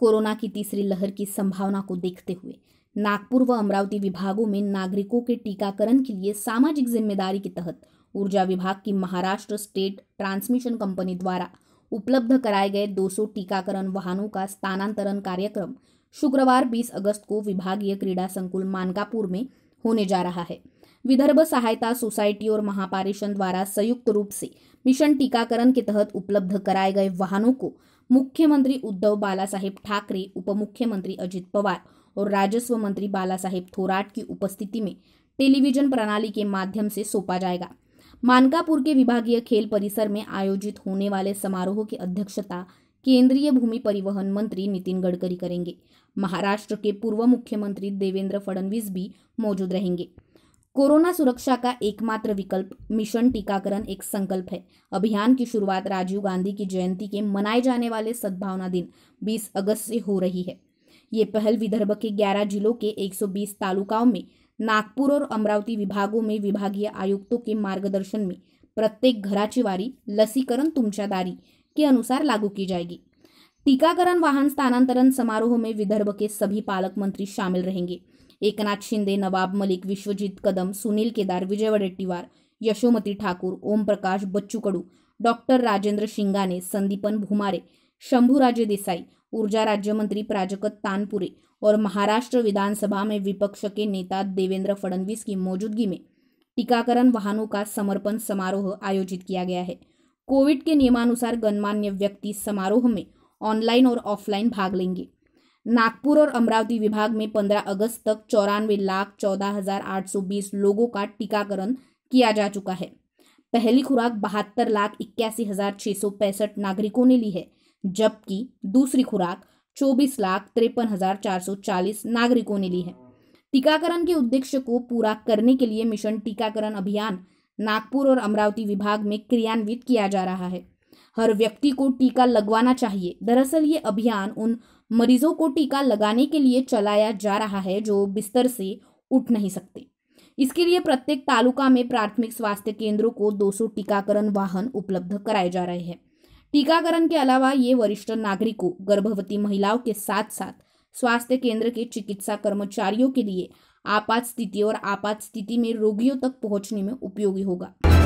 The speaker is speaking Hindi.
कोरोना की तीसरी लहर की संभावना को देखते हुए नागपुर व अमरावती विभागों में नागरिकों के टीकाकरण के लिए सामाजिक जिम्मेदारी के तहत ऊर्जा विभाग की महाराष्ट्र स्टेट ट्रांसमिशन कंपनी द्वारा उपलब्ध कराए गए 200 टीकाकरण वाहनों का स्थानांतरण कार्यक्रम शुक्रवार 20 अगस्त को विभागीय क्रीड़ा संकुल मानकापुर में होने जा रहा है विदर्भ सहायता सोसाइटी और महापारेषण द्वारा संयुक्त रूप से मिशन टीकाकरण के तहत उपलब्ध कराए गए वाहनों को मुख्यमंत्री उद्धव बालासाहेब ठाकरे उपमुख्यमंत्री अजित पवार और राजस्व मंत्री बालासाहेब थोराट की उपस्थिति में टेलीविजन प्रणाली के माध्यम से सौंपा जाएगा मानकापुर के विभागीय खेल परिसर में आयोजित होने वाले समारोह की अध्यक्षता केंद्रीय भूमि परिवहन मंत्री नितिन गडकरी करेंगे महाराष्ट्र के पूर्व मुख्यमंत्री देवेंद्र फडणवीस भी मौजूद रहेंगे कोरोना सुरक्षा का एकमात्र विकल्प मिशन टीकाकरण एक संकल्प है अभियान की शुरुआत राजीव गांधी की जयंती के मनाए जाने वाले सद्भावना दिन 20 अगस्त से हो रही है ये पहल विदर्भ के 11 जिलों के 120 तालुकाओं में नागपुर और अमरावती विभागों में विभागीय आयुक्तों के मार्गदर्शन में प्रत्येक घराची वारी लसीकरण तुमच्या दारी के अनुसार लागू की जाएगी टीकाकरण वाहन स्थानांतरण समारोह में विदर्भ के सभी पालक मंत्री शामिल रहेंगे एकनाथ शिंदे नवाब मलिक विश्वजीत कदम सुनील केदार विजय वडेट्टीवार यशोमती ठाकूर प्रकाश बच्चू कडू डॉक्टर राजेंद्र शिंगाने संदीपन भुमारे शंभूराजे देसाई ऊर्जा राज्य मंत्री प्राजकत तानपुरे और महाराष्ट्र विधानसभा में विपक्ष के नेता देवेंद्र फडणवीस की मौजूदगी में टीकाकरण वाहनों का समर्पण समारोह आयोजित किया गया है कोविड के नियमानुसार गणमान्य व्यक्ति समारोह में ऑनलाइन और ऑफलाइन भाग लेंगे नागपुर और अमरावती विभाग में 15 अगस्त तक चौरानवे लाख चौदह हजार आठ सौ बीस लोगों का टीकाकरण किया जा चुका है पहली खुराक बहत्तर लाख इक्यासी हजार छः सौ पैंसठ नागरिकों ने ली है जबकि दूसरी खुराक चौबीस लाख तिरपन हजार चार सौ चालीस नागरिकों ने ली है टीकाकरण के उद्देश्य को पूरा करने के लिए मिशन टीकाकरण अभियान नागपुर और अमरावती विभाग में क्रियान्वित किया जा रहा है हर व्यक्ति को टीका लगवाना चाहिए दरअसल ये अभियान उन मरीजों को टीका लगाने के लिए चलाया जा रहा है जो बिस्तर से उठ नहीं सकते इसके लिए प्रत्येक तालुका में प्राथमिक स्वास्थ्य केंद्रों को 200 टीकाकरण वाहन उपलब्ध कराए जा रहे हैं टीकाकरण के अलावा ये वरिष्ठ नागरिकों गर्भवती महिलाओं के साथ साथ स्वास्थ्य केंद्र के चिकित्सा कर्मचारियों के लिए आपात स्थिति और आपात स्थिति में रोगियों तक पहुंचने में उपयोगी होगा